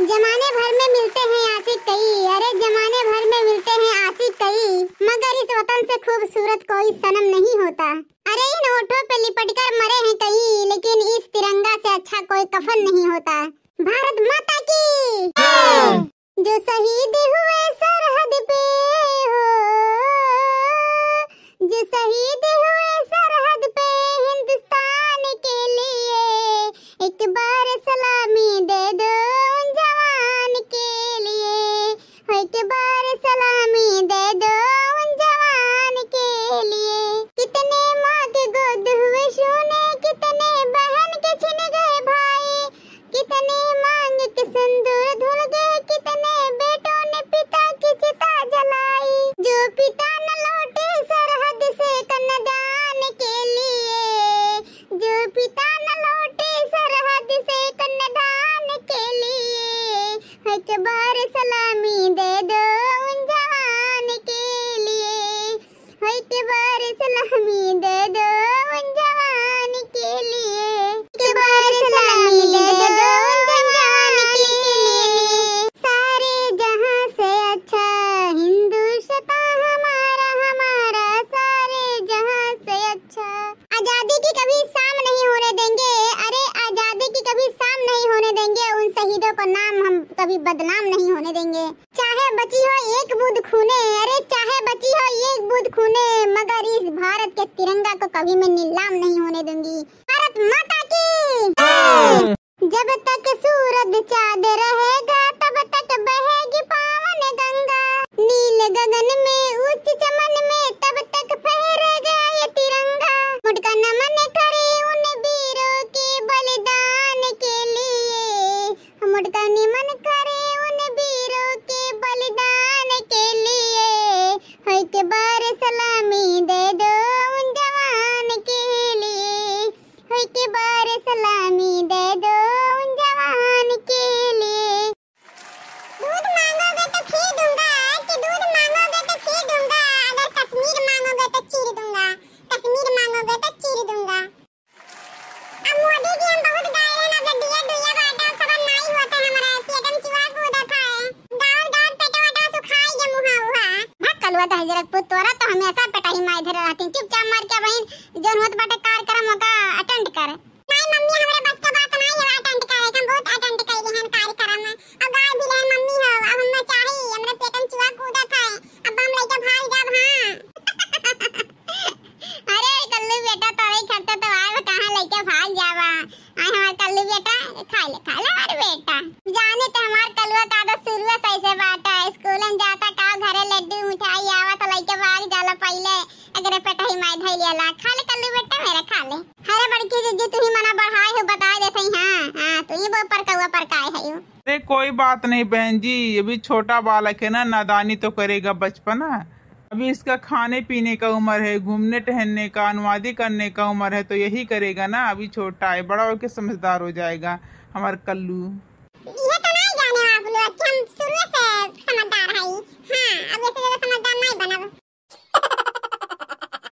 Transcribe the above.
जमाने भर में मिलते हैं आशिक कई अरे जमाने भर में मिलते हैं आशिक कई मगर इस वतन से खूबसूरत कोई सनम नहीं होता अरे इन होठों पे लिपट कर मरे हैं कई लेकिन इस तिरंगा से अच्छा कोई कफन नहीं होता भारत माता की जो शहीद हुए सर है एक बार सलामी दे दो उन जवान के लिए एक बार सलामी दे दो उन जवान के लिए एक बार सलामी दे दो उन जवान के लिए सारे जहां से अच्छा हिंदू हमारा हमारा सारे जहां से अच्छा आजादी की कभी शाम नहीं होने देंगे अरे आजादी की कभी शाम नहीं होने देंगे उन शहीदों को नाम कभी बदनाम नहीं होने देंगे चाहे बची हो एक बुद्ध खूने अरे चाहे बची हो एक बुद्ध खूने मगर इस भारत के तिरंगा को कभी मैं नीलाम नहीं होने दूंगी भारत माता की हाँ। जब तक सूरज चाँद रहेगा तब तक बहेगी पावन गंगा नील गगन में उच्च चमन में तब तक फहरेगा ये तिरंगा मुटका नमन करे उन वीरों के बलिदान के लिए मुटका निमन बोलवा था पुत तोरा तो हमेशा पटाही माई धरे रहती चुपचाप मार के बहन जोन होत बाटे कार्यक्रम करम अटेंड कर नहीं मम्मी हमरे बस के बात नहीं है अटेंड करे हम बहुत अटेंड कर कइले हैं कार्यक्रम में अब गाय भी लेन मम्मी हो अब हम ना चाहे हमरे पेट में चूहा कूदा था अब हम लेके भाग जाब हां अरे कल्लू बेटा तोरे खर्चा तो आए कहां लेके भाग जावा आए हमार कल्लू बेटा खा ले खा ले हमार बेटा जाने तो हमार धई लिया ला खा ले कल्लू बेटा मेरा खा ले हरे बड़की जीजी तू ही मना बढ़ाए हो बता दे सही हां हां हाँ, तू ही वो परका हुआ परकाए है यू अरे कोई बात नहीं बहन जी ये भी छोटा बालक है ना नादानी तो करेगा बचपना हाँ। अभी इसका खाने पीने का उम्र है घूमने टहलने का अनुवादी करने का उम्र है तो यही करेगा ना अभी छोटा है बड़ा होकर समझदार हो जाएगा हमारे कल्लू ये तो नहीं जाने आप लोग कि हम शुरू से समझदार है हां अब ऐसे